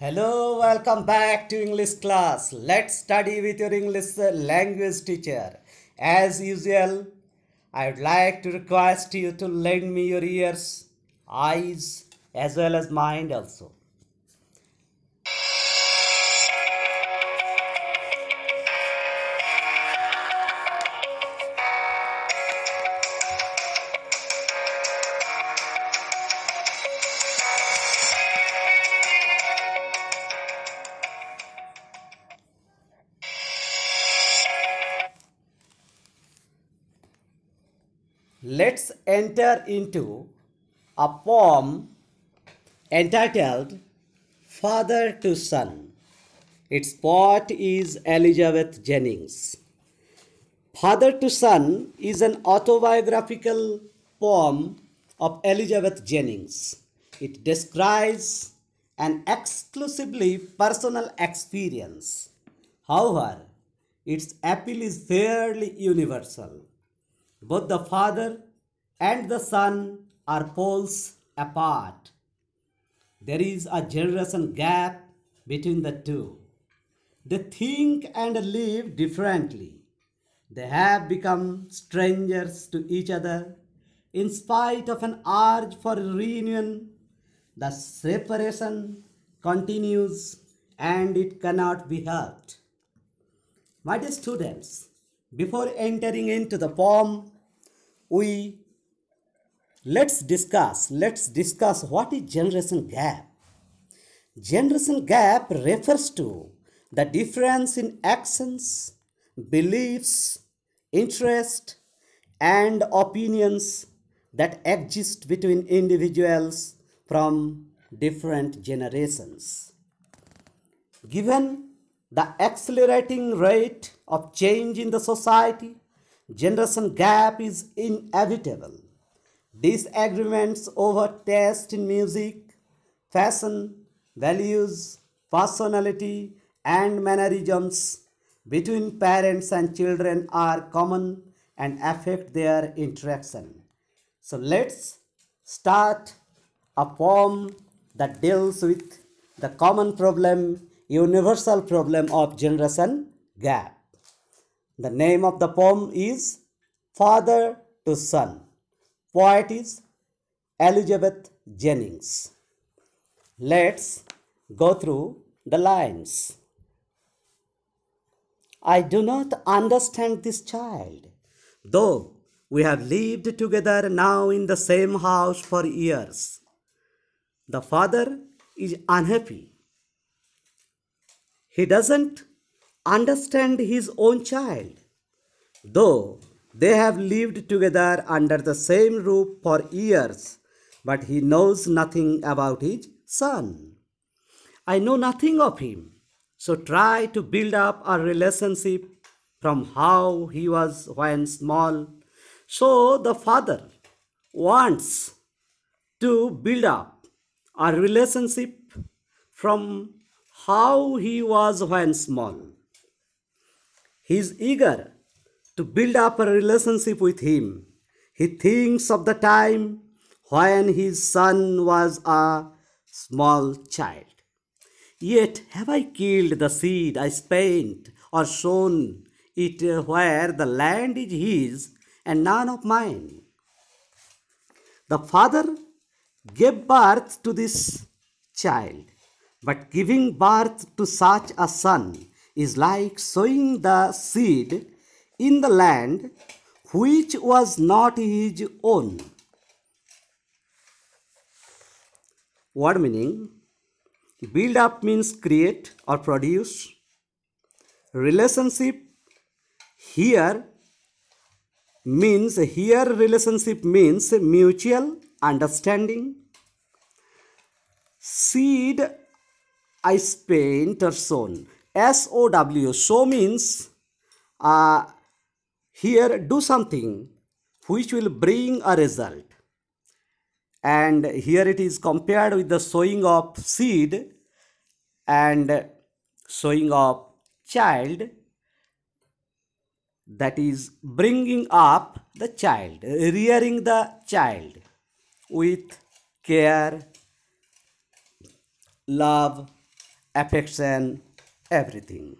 Hello, welcome back to English class. Let's study with your English uh, language teacher. As usual, I would like to request you to lend me your ears, eyes, as well as mind also. let's enter into a poem entitled Father to Son. Its poet is Elizabeth Jennings. Father to Son is an autobiographical poem of Elizabeth Jennings. It describes an exclusively personal experience. However, its appeal is fairly universal. Both the Father and the Son are poles apart. There is a generation gap between the two. They think and live differently. They have become strangers to each other. In spite of an urge for reunion, the separation continues and it cannot be helped. My dear students, before entering into the poem, we let's discuss let's discuss what is generation gap generation gap refers to the difference in actions beliefs interest and opinions that exist between individuals from different generations given the accelerating rate of change in the society Generation gap is inevitable. Disagreements over taste in music, fashion, values, personality, and mannerisms between parents and children are common and affect their interaction. So let's start a poem that deals with the common problem, universal problem of generation gap. The name of the poem is Father to Son. Poet is Elizabeth Jennings. Let's go through the lines. I do not understand this child, though we have lived together now in the same house for years. The father is unhappy. He doesn't understand his own child, though they have lived together under the same roof for years, but he knows nothing about his son. I know nothing of him, so try to build up a relationship from how he was when small. So the father wants to build up a relationship from how he was when small. He is eager to build up a relationship with him. He thinks of the time when his son was a small child. Yet have I killed the seed I spent or sown it where the land is his and none of mine. The father gave birth to this child, but giving birth to such a son is like sowing the seed in the land which was not his own. Word meaning build up means create or produce. Relationship here means here relationship means mutual understanding. Seed I spent or sown. SOW. So means uh, here do something which will bring a result. And here it is compared with the sowing of seed and sowing of child that is bringing up the child, rearing the child with care, love, affection, everything.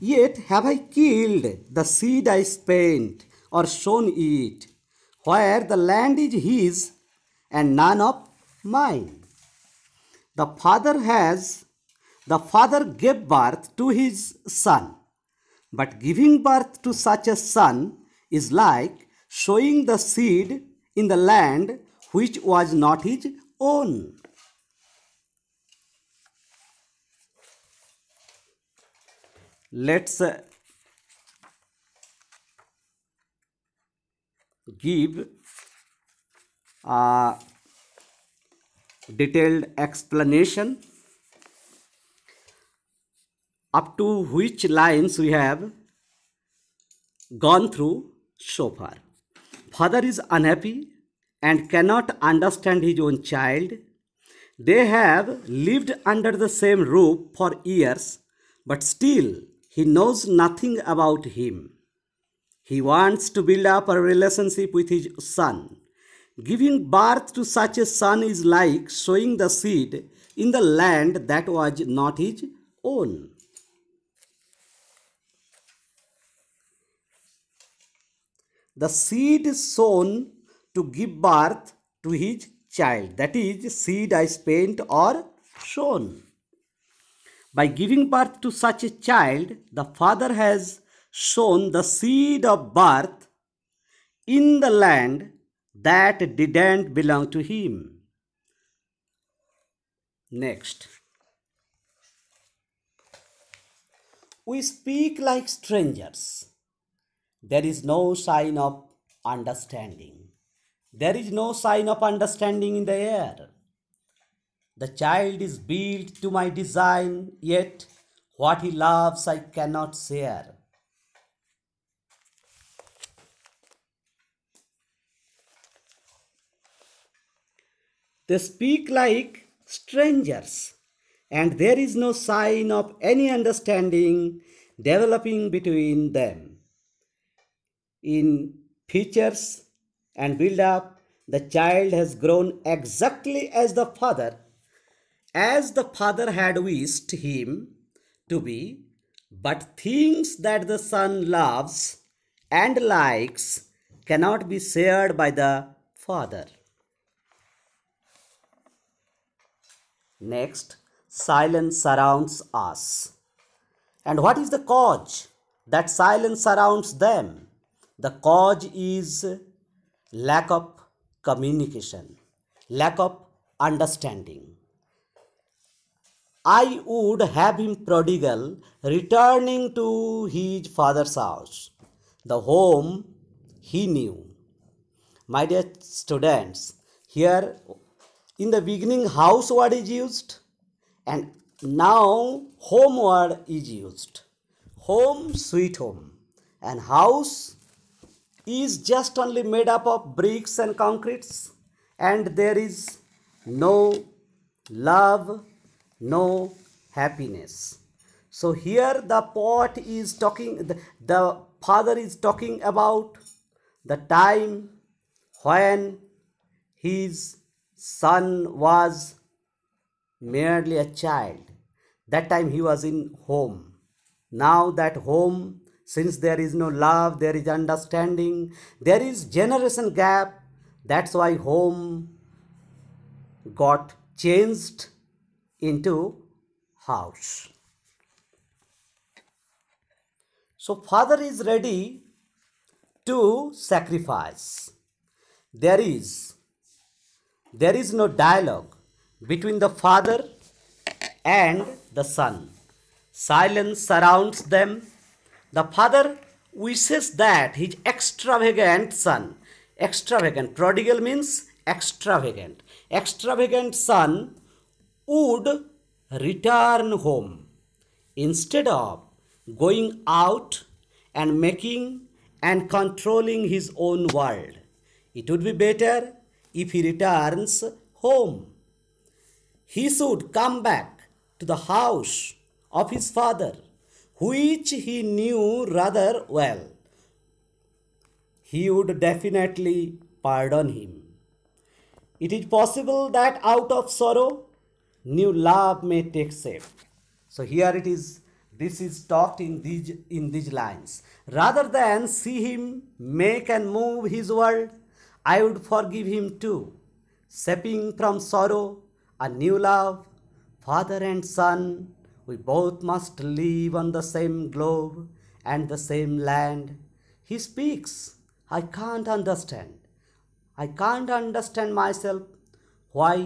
Yet have I killed the seed I spent or sown it, where the land is his and none of mine. The father has, the father gave birth to his son, but giving birth to such a son is like sowing the seed in the land which was not his own. let's uh, give a detailed explanation up to which lines we have gone through so far. Father is unhappy and cannot understand his own child. They have lived under the same roof for years, but still he knows nothing about him. He wants to build up a relationship with his son. Giving birth to such a son is like sowing the seed in the land that was not his own. The seed sown to give birth to his child, that is, seed I spent or shown. By giving birth to such a child, the father has sown the seed of birth in the land that didn't belong to him. Next. We speak like strangers. There is no sign of understanding. There is no sign of understanding in the air. The child is built to my design, yet what he loves I cannot share. They speak like strangers, and there is no sign of any understanding developing between them. In features and build up, the child has grown exactly as the father as the Father had wished him to be, but things that the Son loves and likes cannot be shared by the Father. Next, silence surrounds us. And what is the cause that silence surrounds them? The cause is lack of communication, lack of understanding. I would have him prodigal, returning to his father's house, the home he knew. My dear students, here in the beginning, house word is used, and now home word is used. Home, sweet home, and house is just only made up of bricks and concretes, and there is no love no happiness. So here the poet is talking, the, the father is talking about the time when his son was merely a child. That time he was in home. Now that home, since there is no love, there is understanding, there is generation gap. That's why home got changed into house. So father is ready to sacrifice. There is there is no dialogue between the father and the son. Silence surrounds them. The father wishes that his extravagant son, extravagant, prodigal means extravagant, extravagant son would return home instead of going out and making and controlling his own world. It would be better if he returns home. He should come back to the house of his father, which he knew rather well. He would definitely pardon him. It is possible that out of sorrow, new love may take shape so here it is this is talked in these in these lines rather than see him make and move his world i would forgive him too shaping from sorrow a new love father and son we both must live on the same globe and the same land he speaks i can't understand i can't understand myself why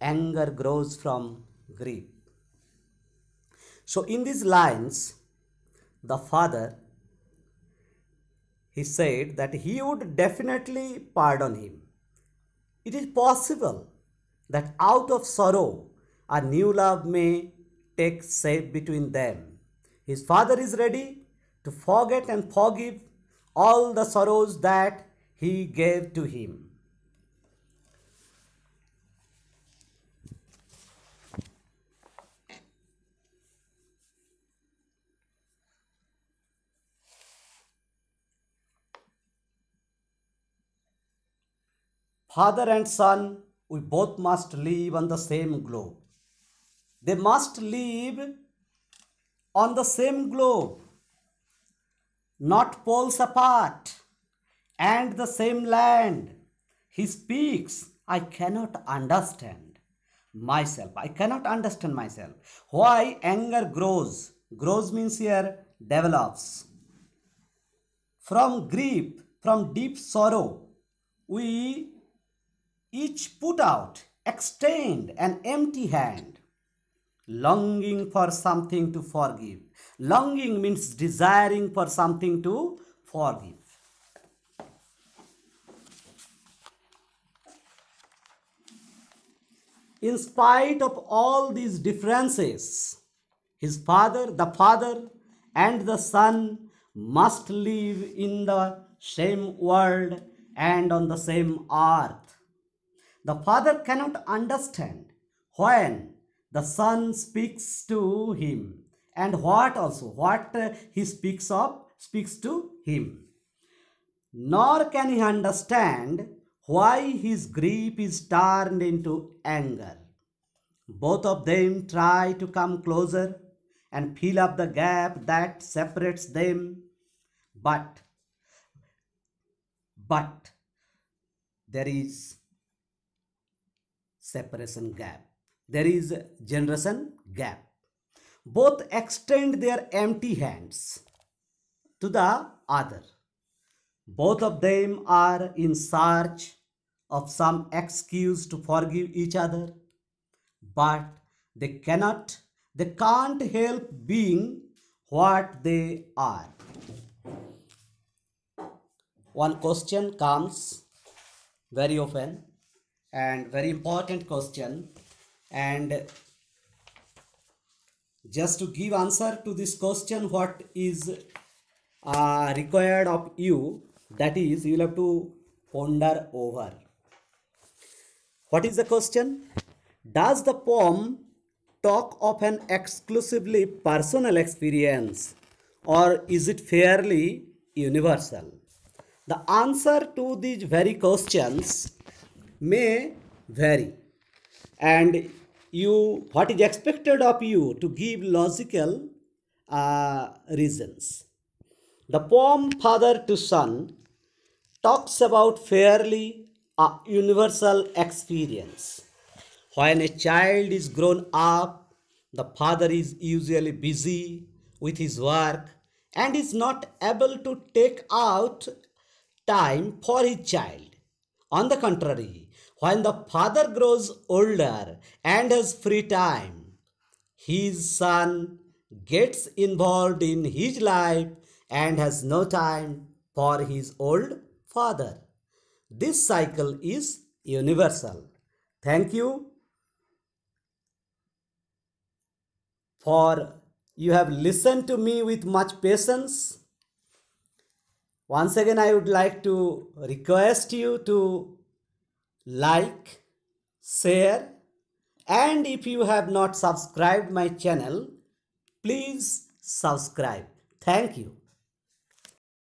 anger grows from grief. So, in these lines, the father he said that he would definitely pardon him. It is possible that out of sorrow a new love may take shape between them. His father is ready to forget and forgive all the sorrows that he gave to him. Father and son, we both must live on the same globe. They must live on the same globe, not poles apart, and the same land. He speaks, I cannot understand myself. I cannot understand myself. Why anger grows? Grows means here develops. From grief, from deep sorrow, we each put out, extend an empty hand. Longing for something to forgive. Longing means desiring for something to forgive. In spite of all these differences, his father, the father, and the son must live in the same world and on the same earth. The father cannot understand when the son speaks to him and what also, what he speaks of, speaks to him. Nor can he understand why his grief is turned into anger. Both of them try to come closer and fill up the gap that separates them. But, but, there is separation gap. There is generation gap. Both extend their empty hands to the other. Both of them are in search of some excuse to forgive each other. But they cannot, they can't help being what they are. One question comes very often and very important question and just to give answer to this question what is uh, required of you that is you will have to ponder over what is the question does the poem talk of an exclusively personal experience or is it fairly universal the answer to these very questions may vary and you what is expected of you to give logical uh, reasons the poem father to son talks about fairly a universal experience when a child is grown up the father is usually busy with his work and is not able to take out time for his child on the contrary when the father grows older and has free time, his son gets involved in his life and has no time for his old father. This cycle is universal. Thank you for you have listened to me with much patience. Once again, I would like to request you to like, share and if you have not subscribed my channel, please subscribe. Thank you.